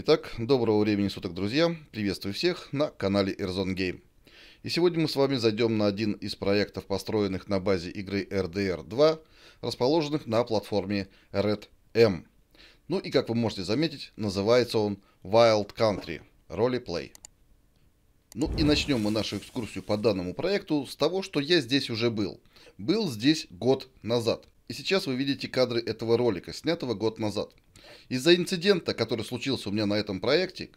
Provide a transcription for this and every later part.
Итак, доброго времени суток, друзья. Приветствую всех на канале Airzone Game. И сегодня мы с вами зайдем на один из проектов, построенных на базе игры RDR 2, расположенных на платформе Red M. Ну и как вы можете заметить, называется он Wild Country Roleplay. Ну и начнем мы нашу экскурсию по данному проекту с того, что я здесь уже был. Был здесь год назад. И сейчас вы видите кадры этого ролика, снятого год назад. Из-за инцидента, который случился у меня на этом проекте,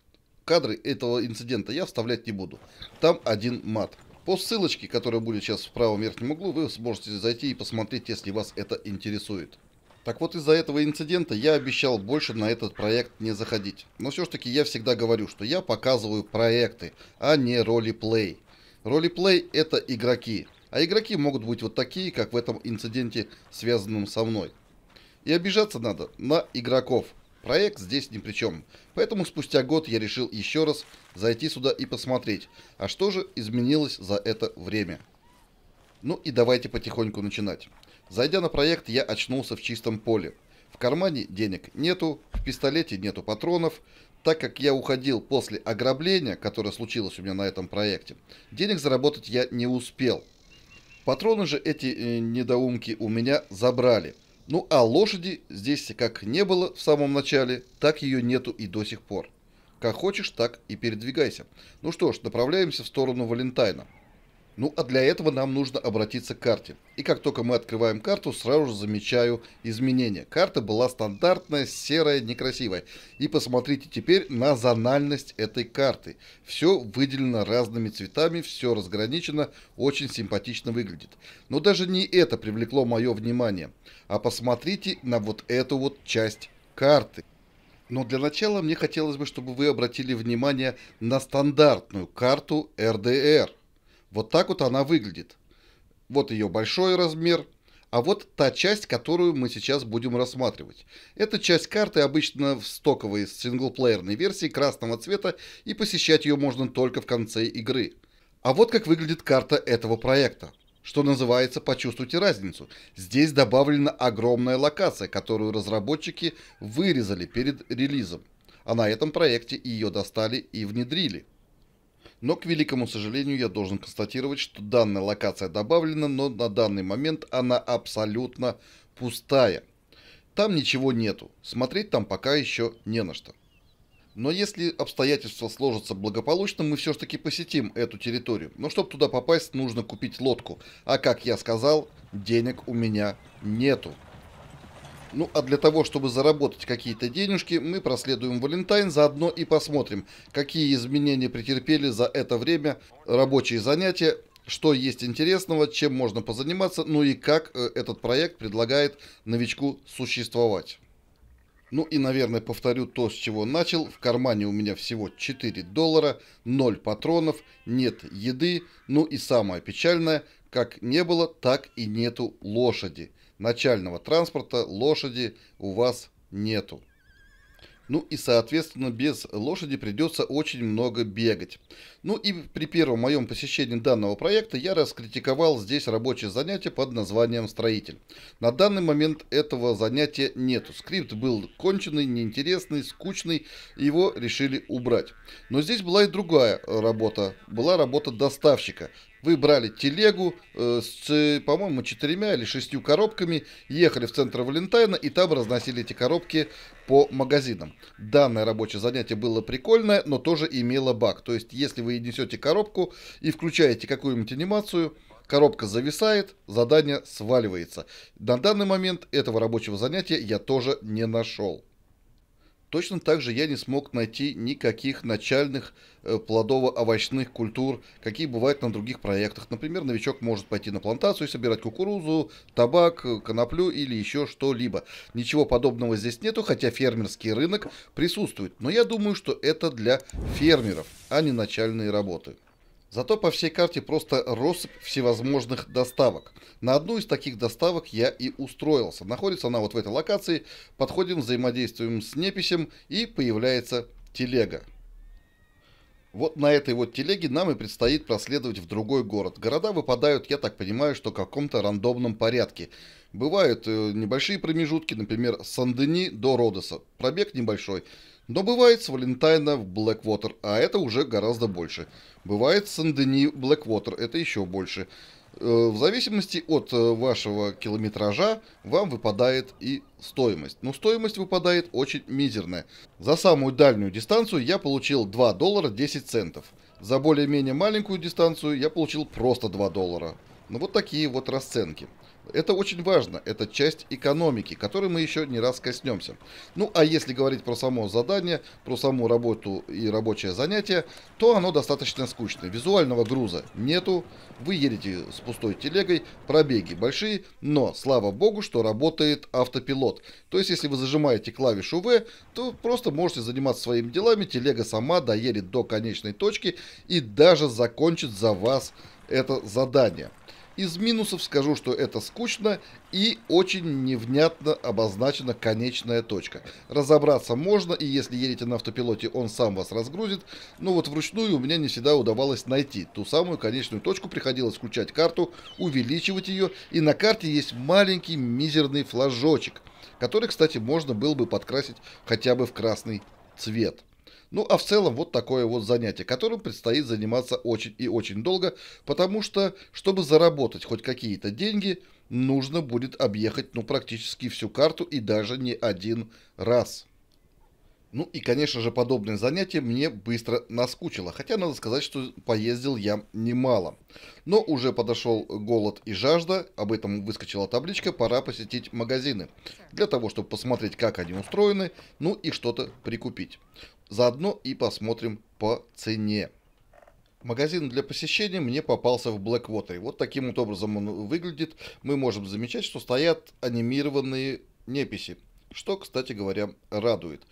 кадры этого инцидента я вставлять не буду. Там один мат. По ссылочке, которая будет сейчас в правом верхнем углу, вы сможете зайти и посмотреть, если вас это интересует. Так вот из-за этого инцидента я обещал больше на этот проект не заходить. Но все же таки я всегда говорю, что я показываю проекты, а не ролиплей. Ролиплей это игроки. А игроки могут быть вот такие, как в этом инциденте, связанном со мной. И обижаться надо на игроков. Проект здесь ни при чем. Поэтому спустя год я решил еще раз зайти сюда и посмотреть, а что же изменилось за это время. Ну и давайте потихоньку начинать. Зайдя на проект, я очнулся в чистом поле. В кармане денег нету, в пистолете нету патронов. Так как я уходил после ограбления, которое случилось у меня на этом проекте, денег заработать я не успел. Патроны же эти э, недоумки у меня забрали. Ну а лошади здесь как не было в самом начале, так ее нету и до сих пор. Как хочешь, так и передвигайся. Ну что ж, направляемся в сторону Валентайна. Ну а для этого нам нужно обратиться к карте. И как только мы открываем карту, сразу же замечаю изменения. Карта была стандартная, серая, некрасивая. И посмотрите теперь на зональность этой карты. Все выделено разными цветами, все разграничено, очень симпатично выглядит. Но даже не это привлекло мое внимание. А посмотрите на вот эту вот часть карты. Но для начала мне хотелось бы, чтобы вы обратили внимание на стандартную карту РДР – вот так вот она выглядит. Вот ее большой размер, а вот та часть, которую мы сейчас будем рассматривать. Эта часть карты обычно в стоковой синглплеерной версии красного цвета, и посещать ее можно только в конце игры. А вот как выглядит карта этого проекта. Что называется, почувствуйте разницу. Здесь добавлена огромная локация, которую разработчики вырезали перед релизом. А на этом проекте ее достали и внедрили. Но, к великому сожалению, я должен констатировать, что данная локация добавлена, но на данный момент она абсолютно пустая. Там ничего нету, смотреть там пока еще не на что. Но если обстоятельства сложатся благополучно, мы все-таки посетим эту территорию. Но чтобы туда попасть, нужно купить лодку. А как я сказал, денег у меня нету. Ну а для того, чтобы заработать какие-то денежки, мы проследуем Валентайн, заодно и посмотрим, какие изменения претерпели за это время рабочие занятия, что есть интересного, чем можно позаниматься, ну и как э, этот проект предлагает новичку существовать. Ну и, наверное, повторю то, с чего начал. В кармане у меня всего 4 доллара, 0 патронов, нет еды. Ну и самое печальное, как не было, так и нету лошади начального транспорта лошади у вас нету. Ну и, соответственно, без лошади придется очень много бегать. Ну и при первом моем посещении данного проекта я раскритиковал здесь рабочее занятие под названием «Строитель». На данный момент этого занятия нету. Скрипт был конченый, неинтересный, скучный, его решили убрать. Но здесь была и другая работа. Была работа доставщика вы брали телегу э, с, по-моему, четырьмя или шестью коробками, ехали в центр Валентайна и там разносили эти коробки по магазинам. Данное рабочее занятие было прикольное, но тоже имело баг. То есть, если вы несете коробку и включаете какую-нибудь анимацию, коробка зависает, задание сваливается. На данный момент этого рабочего занятия я тоже не нашел. Точно так же я не смог найти никаких начальных э, плодово-овощных культур, какие бывают на других проектах. Например, новичок может пойти на плантацию, и собирать кукурузу, табак, э, коноплю или еще что-либо. Ничего подобного здесь нету, хотя фермерский рынок присутствует. Но я думаю, что это для фермеров, а не начальные работы. Зато по всей карте просто россыпь всевозможных доставок. На одну из таких доставок я и устроился. Находится она вот в этой локации. Подходим, взаимодействуем с неписем и появляется телега. Вот на этой вот телеге нам и предстоит проследовать в другой город. Города выпадают, я так понимаю, что в каком-то рандомном порядке. Бывают э, небольшие промежутки, например, с Сандени до Родоса. Пробег небольшой. Но бывает с Валентайна в Блэквотер, а это уже гораздо больше. Бывает с Сандени в Блэквотер, это еще больше. Э, в зависимости от э, вашего километража вам выпадает и стоимость. Но стоимость выпадает очень мизерная. За самую дальнюю дистанцию я получил 2 доллара 10 центов. За более-менее маленькую дистанцию я получил просто 2 доллара. Ну вот такие вот расценки. Это очень важно, это часть экономики, которой мы еще не раз коснемся. Ну а если говорить про само задание, про саму работу и рабочее занятие, то оно достаточно скучное. Визуального груза нету, вы едете с пустой телегой, пробеги большие, но слава богу, что работает автопилот. То есть если вы зажимаете клавишу V, то просто можете заниматься своими делами, телега сама доедет до конечной точки и даже закончит за вас это задание. Из минусов скажу, что это скучно и очень невнятно обозначена конечная точка. Разобраться можно, и если едете на автопилоте, он сам вас разгрузит. Но вот вручную у меня не всегда удавалось найти ту самую конечную точку. Приходилось включать карту, увеличивать ее, и на карте есть маленький мизерный флажочек, который, кстати, можно было бы подкрасить хотя бы в красный цвет. Ну а в целом вот такое вот занятие, которым предстоит заниматься очень и очень долго, потому что, чтобы заработать хоть какие-то деньги, нужно будет объехать ну практически всю карту и даже не один раз. Ну и, конечно же, подобное занятие мне быстро наскучило, хотя надо сказать, что поездил я немало. Но уже подошел голод и жажда, об этом выскочила табличка, пора посетить магазины, для того, чтобы посмотреть, как они устроены, ну и что-то прикупить. Заодно и посмотрим по цене. Магазин для посещения мне попался в Blackwater. Вот таким вот образом он выглядит. Мы можем замечать, что стоят анимированные неписи, что, кстати говоря, радует.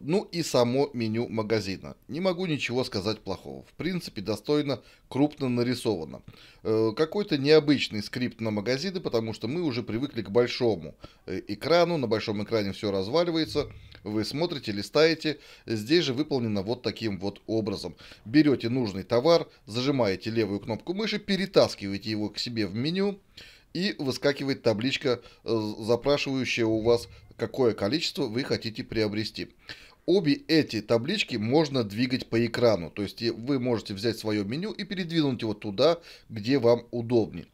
Ну и само меню магазина. Не могу ничего сказать плохого. В принципе, достойно, крупно нарисовано. Э, какой-то необычный скрипт на магазины, потому что мы уже привыкли к большому э, экрану. На большом экране все разваливается. Вы смотрите, листаете. Здесь же выполнено вот таким вот образом. Берете нужный товар, зажимаете левую кнопку мыши, перетаскиваете его к себе в меню и выскакивает табличка, э, запрашивающая у вас, какое количество вы хотите приобрести. Обе эти таблички можно двигать по экрану, то есть э, вы можете взять свое меню и передвинуть его туда, где вам удобнее.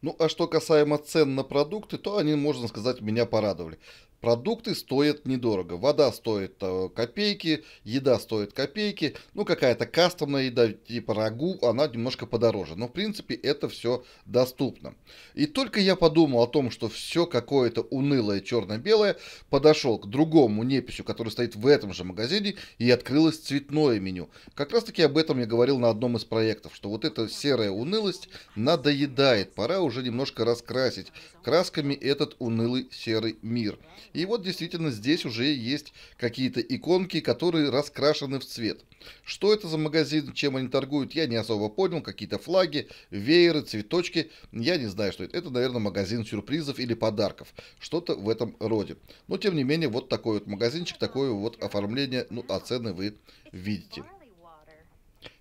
Ну а что касаемо цен на продукты, то они, можно сказать, меня порадовали. Продукты стоят недорого. Вода стоит э, копейки, еда стоит копейки. Ну, какая-то кастомная еда, типа рагу, она немножко подороже. Но, в принципе, это все доступно. И только я подумал о том, что все какое-то унылое черно-белое, подошел к другому неписью, который стоит в этом же магазине, и открылось цветное меню. Как раз таки об этом я говорил на одном из проектов, что вот эта серая унылость надоедает. Пора уже немножко раскрасить красками этот унылый серый мир. И вот действительно здесь уже есть какие-то иконки, которые раскрашены в цвет. Что это за магазин, чем они торгуют, я не особо понял. Какие-то флаги, вееры, цветочки. Я не знаю, что это. Это, наверное, магазин сюрпризов или подарков. Что-то в этом роде. Но, тем не менее, вот такой вот магазинчик, такое вот оформление, ну, а цены вы видите.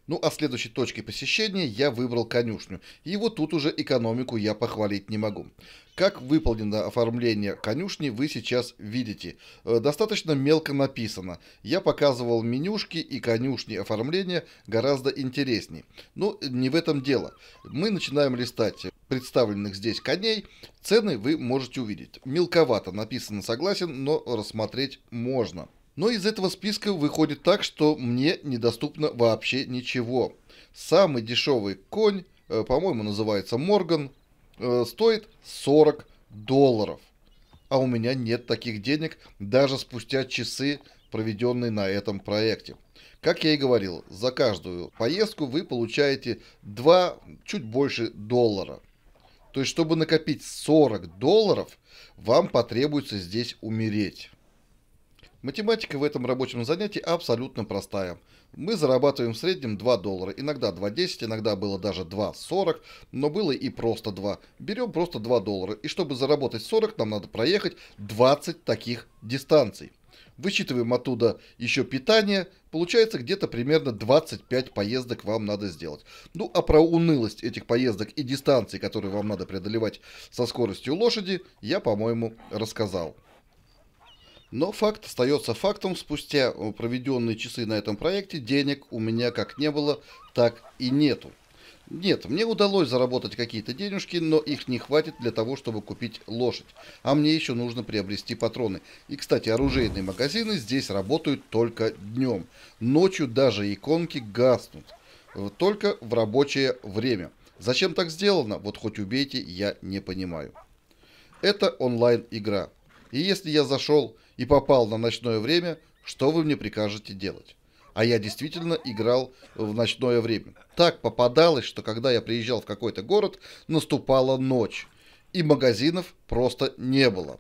Ну а следующей точкой посещения я выбрал конюшню, и вот тут уже экономику я похвалить не могу. Как выполнено оформление конюшни, вы сейчас видите. Э, достаточно мелко написано. Я показывал менюшки и конюшни оформления гораздо интереснее. Но не в этом дело. Мы начинаем листать представленных здесь коней. Цены вы можете увидеть. Мелковато написано согласен, но рассмотреть можно. Но из этого списка выходит так, что мне недоступно вообще ничего. Самый дешевый конь, э, по-моему, называется Морган, э, стоит 40 долларов. А у меня нет таких денег даже спустя часы, проведенные на этом проекте. Как я и говорил, за каждую поездку вы получаете 2, чуть больше доллара. То есть, чтобы накопить 40 долларов, вам потребуется здесь умереть. Математика в этом рабочем занятии абсолютно простая. Мы зарабатываем в среднем 2 доллара, иногда 2.10, иногда было даже 2.40, но было и просто 2. Берем просто 2 доллара, и чтобы заработать 40, нам надо проехать 20 таких дистанций. Высчитываем оттуда еще питание, получается где-то примерно 25 поездок вам надо сделать. Ну а про унылость этих поездок и дистанций, которые вам надо преодолевать со скоростью лошади, я, по-моему, рассказал. Но факт остается фактом. Спустя э, проведенные часы на этом проекте денег у меня как не было, так и нету. Нет, мне удалось заработать какие-то денежки, но их не хватит для того, чтобы купить лошадь. А мне еще нужно приобрести патроны. И, кстати, оружейные магазины здесь работают только днем. Ночью даже иконки гаснут. Э, только в рабочее время. Зачем так сделано, вот хоть убейте, я не понимаю. Это онлайн-игра. И если я зашел и попал на ночное время, что вы мне прикажете делать? А я действительно играл в ночное время. Так попадалось, что когда я приезжал в какой-то город, наступала ночь, и магазинов просто не было.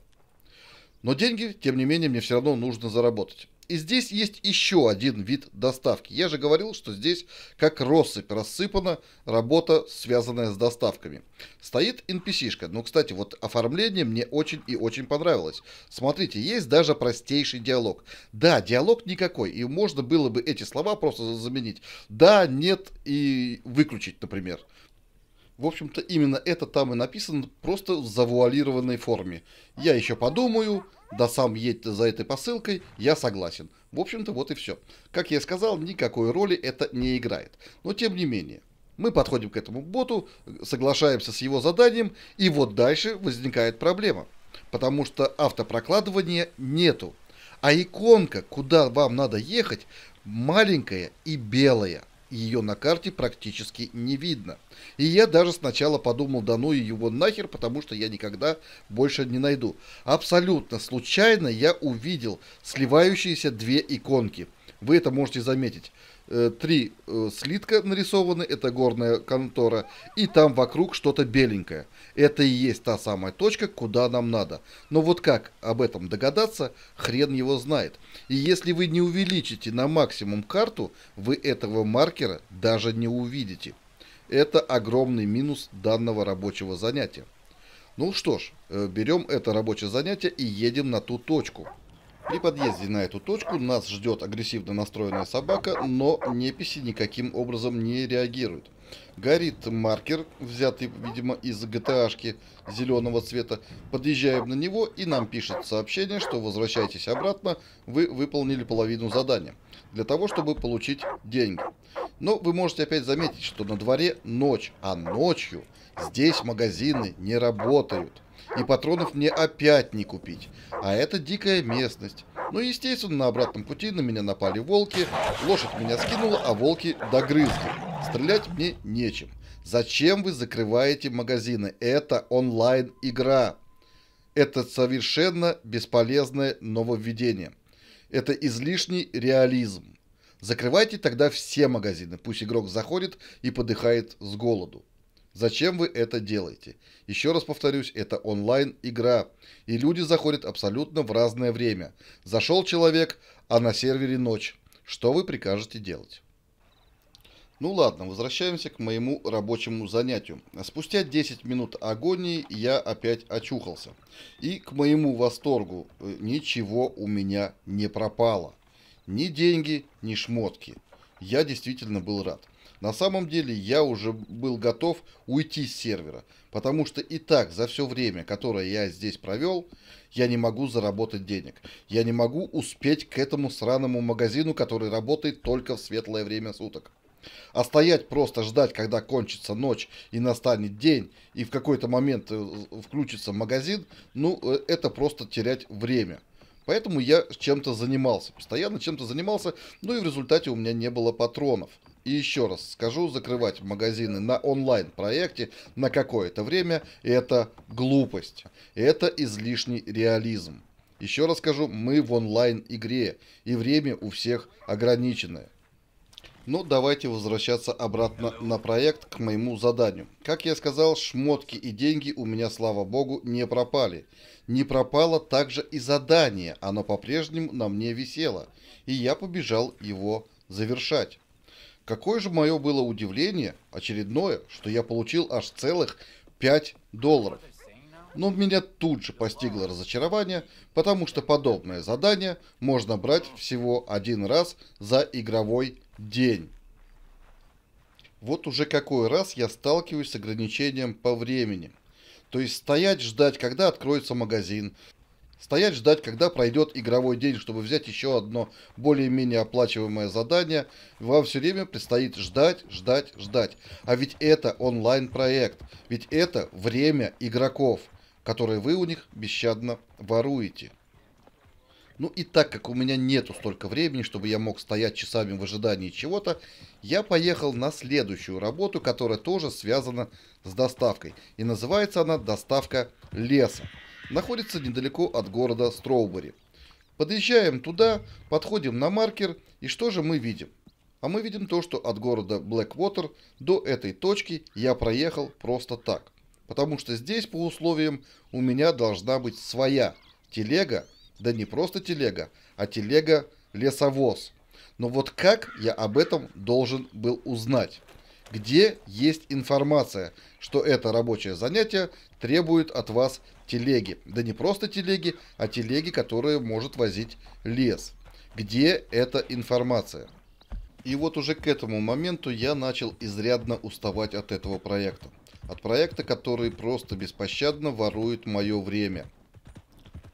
Но деньги, тем не менее, мне все равно нужно заработать. И здесь есть еще один вид доставки. Я же говорил, что здесь как россыпь рассыпана работа, связанная с доставками. Стоит NPC-шка. Ну, кстати, вот оформление мне очень и очень понравилось. Смотрите, есть даже простейший диалог. Да, диалог никакой. И можно было бы эти слова просто заменить. Да, нет и выключить, например. В общем-то, именно это там и написано, просто в завуалированной форме. Я еще подумаю, да сам едь за этой посылкой, я согласен. В общем-то, вот и все. Как я сказал, никакой роли это не играет. Но тем не менее, мы подходим к этому боту, соглашаемся с его заданием, и вот дальше возникает проблема. Потому что автопрокладывания нету. А иконка, куда вам надо ехать, маленькая и белая – ее на карте практически не видно. И я даже сначала подумал, да ну его нахер, потому что я никогда больше не найду. Абсолютно случайно я увидел сливающиеся две иконки – вы это можете заметить. Э, три э, слитка нарисованы, это горная контора, и там вокруг что-то беленькое. Это и есть та самая точка, куда нам надо. Но вот как об этом догадаться, хрен его знает. И если вы не увеличите на максимум карту, вы этого маркера даже не увидите. Это огромный минус данного рабочего занятия. Ну что ж, э, берем это рабочее занятие и едем на ту точку. При подъезде на эту точку нас ждет агрессивно настроенная собака, но неписи никаким образом не реагирует. Горит маркер, взятый, видимо, из ГТАшки зеленого цвета. Подъезжаем на него, и нам пишет сообщение, что возвращайтесь обратно, вы выполнили половину задания. Для того, чтобы получить деньги. Но вы можете опять заметить, что на дворе ночь, а ночью здесь магазины не работают. И патронов мне опять не купить. А это дикая местность. Ну естественно, на обратном пути на меня напали волки, лошадь меня скинула, а волки догрызли. Стрелять мне нечем. Зачем вы закрываете магазины? Это онлайн-игра. Это совершенно бесполезное нововведение. Это излишний реализм. Закрывайте тогда все магазины, пусть игрок заходит и подыхает с голоду. Зачем вы это делаете? Еще раз повторюсь, это онлайн-игра, и люди заходят абсолютно в разное время. Зашел человек, а на сервере ночь. Что вы прикажете делать? Ну ладно, возвращаемся к моему рабочему занятию. Спустя 10 минут агонии я опять очухался. И к моему восторгу, э, ничего у меня не пропало. Ни деньги, ни шмотки. Я действительно был рад. На самом деле я уже был готов уйти с сервера, потому что и так за все время, которое я здесь провел, я не могу заработать денег. Я не могу успеть к этому сраному магазину, который работает только в светлое время суток. А стоять просто ждать, когда кончится ночь и настанет день, и в какой-то момент э, включится магазин, ну, э, это просто терять время. Поэтому я чем-то занимался, постоянно чем-то занимался, ну и в результате у меня не было патронов. И еще раз скажу, закрывать магазины на онлайн-проекте на какое-то время – это глупость. Это излишний реализм. Еще раз скажу, мы в онлайн-игре, и время у всех ограниченное. Но ну, давайте возвращаться обратно на проект к моему заданию. Как я сказал, шмотки и деньги у меня, слава богу, не пропали. Не пропало также и задание, оно по-прежнему на мне висело, и я побежал его завершать. Какое же мое было удивление, очередное, что я получил аж целых 5 долларов. Но меня тут же постигло разочарование, потому что подобное задание можно брать всего один раз за игровой день. Вот уже какой раз я сталкиваюсь с ограничением по времени – то есть стоять, ждать, когда откроется магазин, стоять, ждать, когда пройдет игровой день, чтобы взять еще одно более-менее оплачиваемое задание, вам все время предстоит ждать, ждать, ждать. А ведь это онлайн-проект, ведь это время игроков, которые вы у них бесщадно воруете. Ну и так как у меня нету столько времени, чтобы я мог стоять часами в ожидании чего-то, я поехал на следующую работу, которая тоже связана с доставкой. И называется она «Доставка леса». Находится недалеко от города Строубери. Подъезжаем туда, подходим на маркер, и что же мы видим? А мы видим то, что от города Блэквотер до этой точки я проехал просто так. Потому что здесь по условиям у меня должна быть своя телега, да не просто телега, а телега-лесовоз. Но вот как я об этом должен был узнать? Где есть информация, что это рабочее занятие требует от вас телеги? Да не просто телеги, а телеги, которые может возить лес. Где эта информация? И вот уже к этому моменту я начал изрядно уставать от этого проекта. От проекта, который просто беспощадно ворует мое время –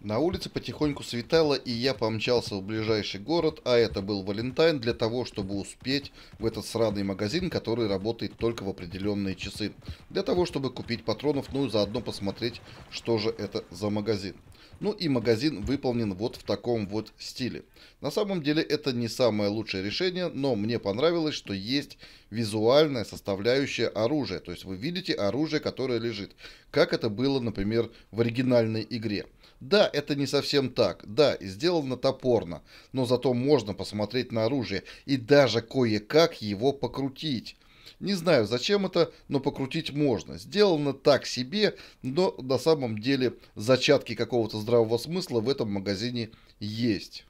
на улице потихоньку светало, и я помчался в ближайший город, а это был Валентайн, для того, чтобы успеть в этот сраный магазин, который работает только в определенные часы. Для того, чтобы купить патронов, ну и заодно посмотреть, что же это за магазин. Ну и магазин выполнен вот в таком вот стиле. На самом деле это не самое лучшее решение, но мне понравилось, что есть визуальная составляющая оружия. То есть вы видите оружие, которое лежит. Как это было, например, в оригинальной игре. Да, это не совсем так. Да, сделано топорно, но зато можно посмотреть на оружие и даже кое-как его покрутить. Не знаю, зачем это, но покрутить можно. Сделано так себе, но на самом деле зачатки какого-то здравого смысла в этом магазине есть.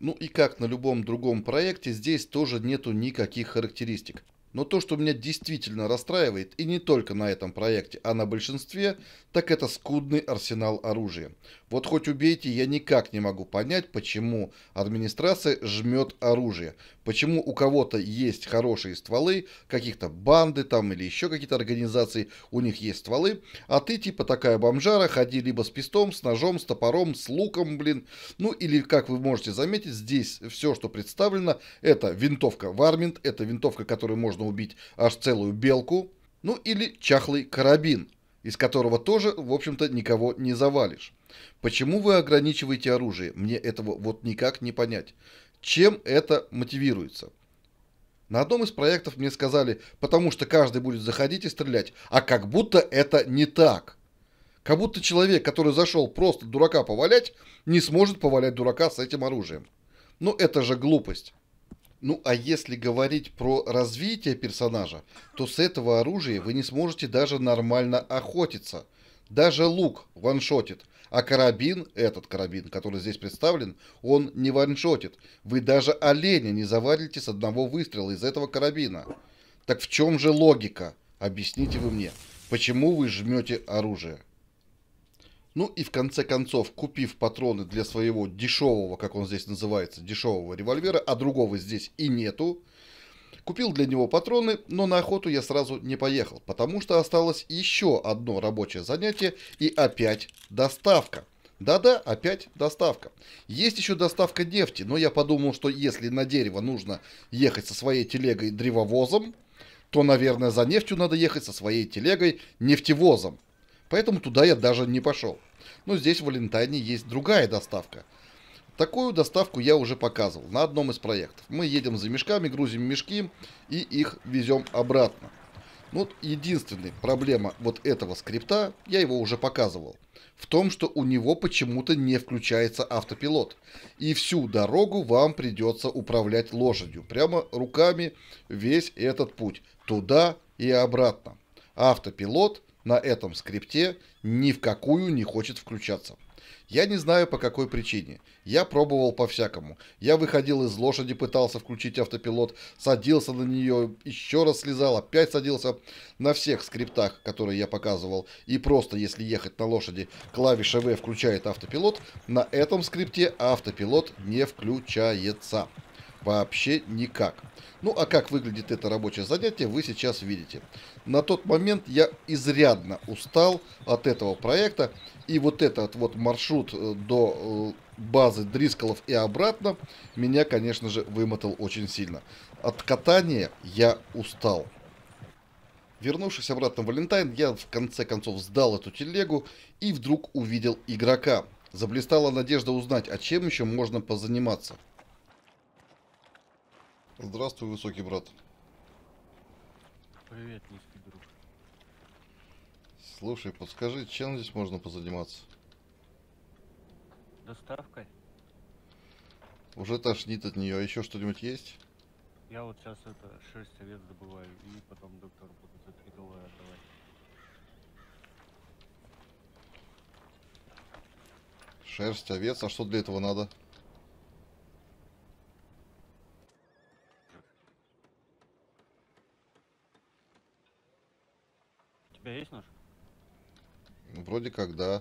Ну и как на любом другом проекте, здесь тоже нету никаких характеристик. Но то, что меня действительно расстраивает, и не только на этом проекте, а на большинстве, так это скудный арсенал оружия. Вот хоть убейте, я никак не могу понять, почему администрация жмет оружие. Почему у кого-то есть хорошие стволы, каких-то банды там или еще какие-то организации, у них есть стволы, а ты типа такая бомжара, ходи либо с пистом, с ножом, с топором, с луком, блин. Ну или, как вы можете заметить, здесь все, что представлено, это винтовка Варминт, это винтовка, которой можно убить аж целую белку, ну или чахлый карабин, из которого тоже, в общем-то, никого не завалишь. Почему вы ограничиваете оружие? Мне этого вот никак не понять. Чем это мотивируется? На одном из проектов мне сказали, потому что каждый будет заходить и стрелять, а как будто это не так. Как будто человек, который зашел просто дурака повалять, не сможет повалять дурака с этим оружием. Ну это же глупость. Ну а если говорить про развитие персонажа, то с этого оружия вы не сможете даже нормально охотиться – даже лук ваншотит. А карабин, этот карабин, который здесь представлен, он не ваншотит. Вы даже оленя не завалите с одного выстрела из этого карабина. Так в чем же логика? Объясните вы мне. Почему вы жмете оружие? Ну и в конце концов, купив патроны для своего дешевого, как он здесь называется, дешевого револьвера, а другого здесь и нету, Купил для него патроны, но на охоту я сразу не поехал, потому что осталось еще одно рабочее занятие и опять доставка. Да-да, опять доставка. Есть еще доставка нефти, но я подумал, что если на дерево нужно ехать со своей телегой древовозом, то, наверное, за нефтью надо ехать со своей телегой нефтевозом. Поэтому туда я даже не пошел. Но здесь в Валентайне есть другая доставка – Такую доставку я уже показывал на одном из проектов. Мы едем за мешками, грузим мешки и их везем обратно. Ну, единственная проблема вот этого скрипта, я его уже показывал, в том, что у него почему-то не включается автопилот. И всю дорогу вам придется управлять лошадью, прямо руками весь этот путь, туда и обратно. Автопилот на этом скрипте ни в какую не хочет включаться. Я не знаю по какой причине. Я пробовал по-всякому. Я выходил из лошади, пытался включить автопилот, садился на нее, еще раз слезал, опять садился на всех скриптах, которые я показывал. И просто, если ехать на лошади, клавиша V включает автопилот, на этом скрипте автопилот не включается. Вообще никак. Ну а как выглядит это рабочее занятие, вы сейчас видите. На тот момент я изрядно устал от этого проекта. И вот этот вот маршрут э, до э, базы Дрисколов и обратно меня, конечно же, вымотал очень сильно. От катания я устал. Вернувшись обратно в Валентайн, я в конце концов сдал эту телегу и вдруг увидел игрока. Заблистала надежда узнать, а чем еще можно позаниматься. Здравствуй, высокий брат. Привет, низкий друг. Слушай, подскажи, чем здесь можно позаниматься? Доставкой. Уже тошнит от нее. А Еще что-нибудь есть? Я вот сейчас это шесть овец добываю и потом доктору буду за три доллара отдавать. Шерсть овец, а что для этого надо? вроде как, да.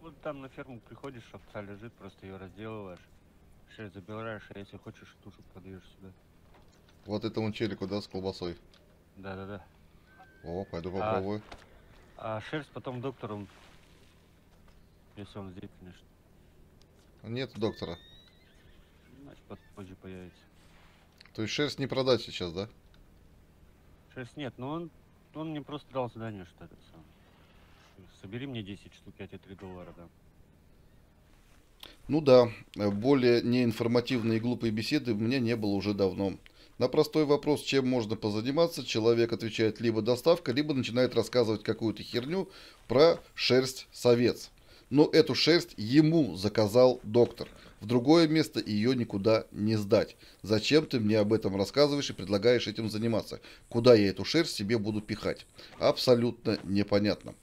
Вот там на ферму приходишь, овца лежит, просто ее разделываешь. шерсть забираешь, а если хочешь, тушу продаешь сюда. Вот этому челику, да, с колбасой? Да-да-да. О, пойду а попробую. А, а шерсть потом доктором, если он здесь, конечно. Нет доктора. Значит, позже появится. То есть шерсть не продать сейчас, да? Шерсть нет, но он, он мне просто дал задание, что это самое. Собери мне 10 штук, я тебе 3 доллара дам. Ну да, э, более неинформативные и глупые беседы у меня не было уже давно. На простой вопрос, чем можно позаниматься, человек отвечает либо доставка, либо начинает рассказывать какую-то херню про шерсть совец. Но эту шерсть ему заказал доктор. В другое место ее никуда не сдать. Зачем ты мне об этом рассказываешь и предлагаешь этим заниматься? Куда я эту шерсть себе буду пихать? Абсолютно непонятно.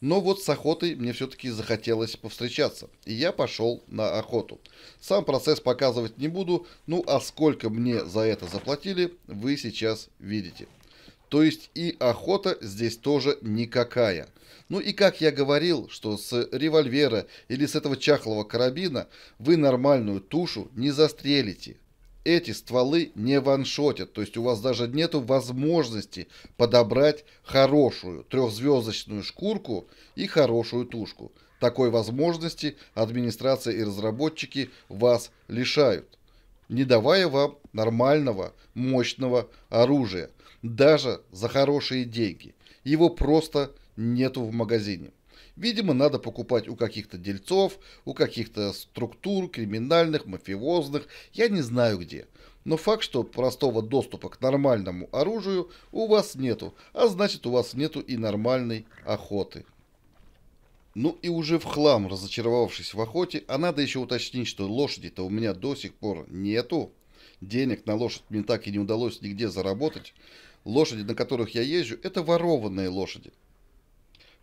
Но вот с охотой мне все-таки захотелось повстречаться, и я пошел на охоту. Сам процесс показывать не буду, ну а сколько мне за это заплатили, вы сейчас видите. То есть и охота здесь тоже никакая. Ну и как я говорил, что с револьвера или с этого чахлого карабина вы нормальную тушу не застрелите эти стволы не ваншотят. То есть у вас даже нет возможности подобрать хорошую трехзвездочную шкурку и хорошую тушку. Такой возможности администрация и разработчики вас лишают, не давая вам нормального, мощного оружия, даже за хорошие деньги. Его просто нету в магазине. Видимо, надо покупать у каких-то дельцов, у каких-то структур, криминальных, мафиозных, я не знаю где. Но факт, что простого доступа к нормальному оружию у вас нету, а значит у вас нету и нормальной охоты. Ну и уже в хлам, разочаровавшись в охоте, а надо еще уточнить, что лошади-то у меня до сих пор нету. Денег на лошадь мне так и не удалось нигде заработать. Лошади, на которых я езжу, это ворованные лошади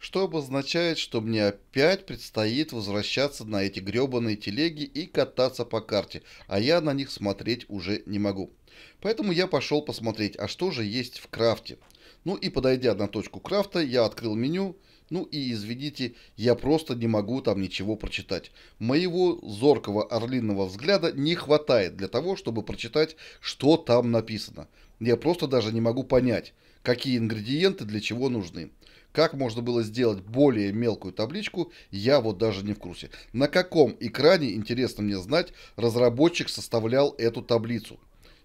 что обозначает, что мне опять предстоит возвращаться на эти гребаные телеги и кататься по карте, а я на них смотреть уже не могу. Поэтому я пошел посмотреть, а что же есть в крафте. Ну и подойдя на точку крафта, я открыл меню, ну и извините, я просто не могу там ничего прочитать. Моего зоркого орлиного взгляда не хватает для того, чтобы прочитать, что там написано. Я просто даже не могу понять, какие ингредиенты для чего нужны. Как можно было сделать более мелкую табличку, я вот даже не в курсе. На каком экране, интересно мне знать, разработчик составлял эту таблицу.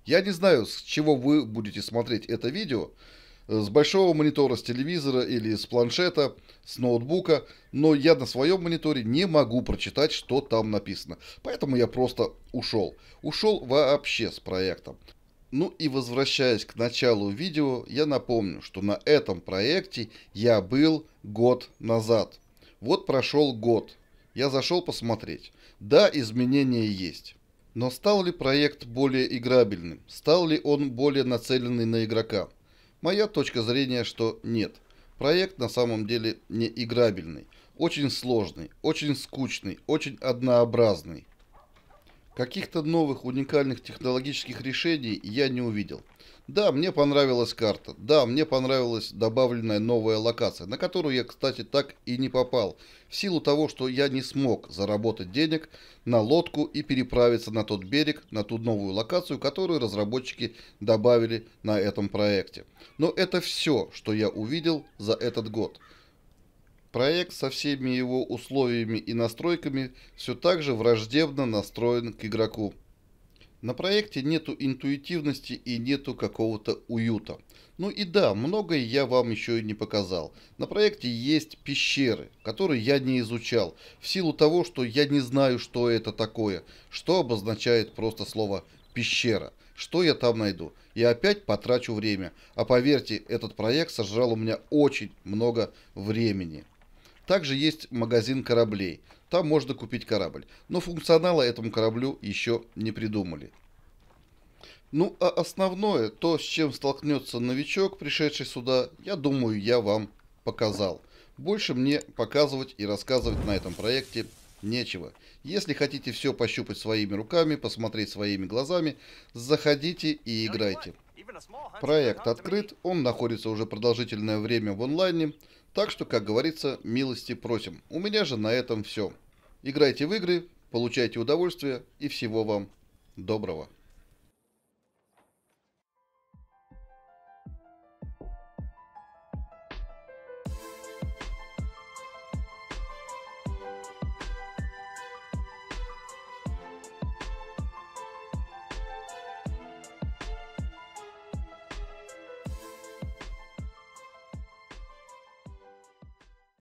Я не знаю, с чего вы будете смотреть это видео, с большого монитора, с телевизора или с планшета, с ноутбука, но я на своем мониторе не могу прочитать, что там написано. Поэтому я просто ушел. Ушел вообще с проектом. Ну и возвращаясь к началу видео, я напомню, что на этом проекте я был год назад. Вот прошел год. Я зашел посмотреть. Да, изменения есть. Но стал ли проект более играбельным? Стал ли он более нацеленный на игрока? Моя точка зрения, что нет. Проект на самом деле не играбельный. Очень сложный, очень скучный, очень однообразный. Каких-то новых уникальных технологических решений я не увидел. Да, мне понравилась карта. Да, мне понравилась добавленная новая локация, на которую я, кстати, так и не попал. В силу того, что я не смог заработать денег на лодку и переправиться на тот берег, на ту новую локацию, которую разработчики добавили на этом проекте. Но это все, что я увидел за этот год. Проект со всеми его условиями и настройками все так же враждебно настроен к игроку. На проекте нету интуитивности и нету какого-то уюта. Ну и да, многое я вам еще и не показал. На проекте есть пещеры, которые я не изучал, в силу того, что я не знаю, что это такое, что обозначает просто слово «пещера». Что я там найду? я опять потрачу время. А поверьте, этот проект сожрал у меня очень много времени. Также есть магазин кораблей. Там можно купить корабль. Но функционала этому кораблю еще не придумали. Ну а основное, то, с чем столкнется новичок, пришедший сюда, я думаю, я вам показал. Больше мне показывать и рассказывать на этом проекте нечего. Если хотите все пощупать своими руками, посмотреть своими глазами, заходите и играйте. Проект открыт, он находится уже продолжительное время в онлайне. Так что, как говорится, милости просим. У меня же на этом все. Играйте в игры, получайте удовольствие и всего вам доброго.